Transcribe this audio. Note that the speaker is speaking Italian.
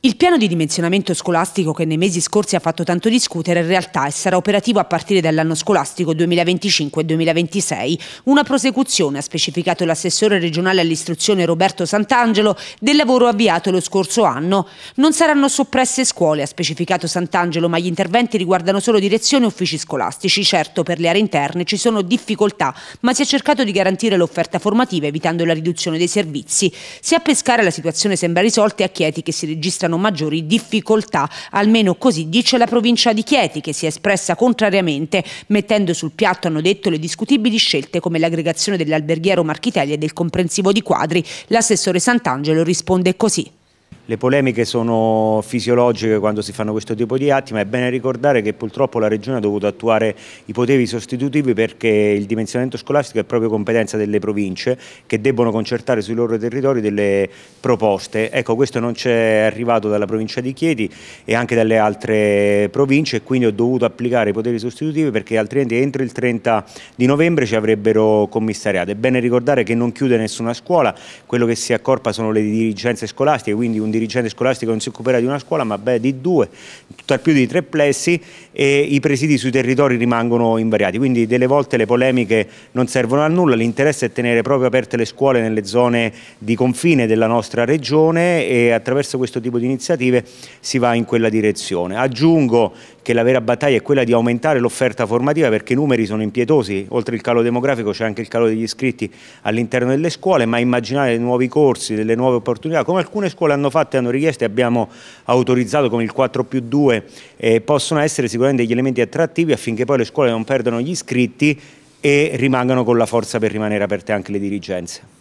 Il piano di dimensionamento scolastico che nei mesi scorsi ha fatto tanto discutere in realtà sarà operativo a partire dall'anno scolastico 2025-2026, una prosecuzione, ha specificato l'assessore regionale all'istruzione Roberto Sant'Angelo, del lavoro avviato lo scorso anno. Non saranno soppresse scuole, ha specificato Sant'Angelo, ma gli interventi riguardano solo direzioni e uffici scolastici. Certo, per le aree interne ci sono difficoltà, ma si è cercato di garantire l'offerta formativa evitando la riduzione dei servizi. Se a pescare la situazione sembra risolta è a Chieti che si registra rischiano maggiori difficoltà, almeno così dice la provincia di Chieti che si è espressa contrariamente mettendo sul piatto, hanno detto, le discutibili scelte come l'aggregazione dell'alberghiero Marchitelli e del comprensivo di quadri. L'assessore Sant'Angelo risponde così. Le polemiche sono fisiologiche quando si fanno questo tipo di atti, ma è bene ricordare che purtroppo la Regione ha dovuto attuare i poteri sostitutivi perché il dimensionamento scolastico è proprio competenza delle province che debbono concertare sui loro territori delle proposte. Ecco, questo non c'è arrivato dalla provincia di Chieti e anche dalle altre province e quindi ho dovuto applicare i poteri sostitutivi perché altrimenti entro il 30 di novembre ci avrebbero commissariato. È bene ricordare che non chiude nessuna scuola, quello che si accorpa sono le dirigenze scolastiche, quindi un dirigente scolastico non si occuperà di una scuola ma beh, di due, tutt'al più di tre plessi e i presidi sui territori rimangono invariati, quindi delle volte le polemiche non servono a nulla, l'interesse è tenere proprio aperte le scuole nelle zone di confine della nostra regione e attraverso questo tipo di iniziative si va in quella direzione. Aggiungo che la vera battaglia è quella di aumentare l'offerta formativa perché i numeri sono impietosi, oltre il calo demografico c'è anche il calo degli iscritti all'interno delle scuole, ma immaginare nuovi corsi, delle nuove opportunità, come alcune scuole hanno fatto e hanno richiesto e abbiamo autorizzato con il 4 più 2, eh, possono essere sicuramente degli elementi attrattivi affinché poi le scuole non perdano gli iscritti e rimangano con la forza per rimanere aperte anche le dirigenze.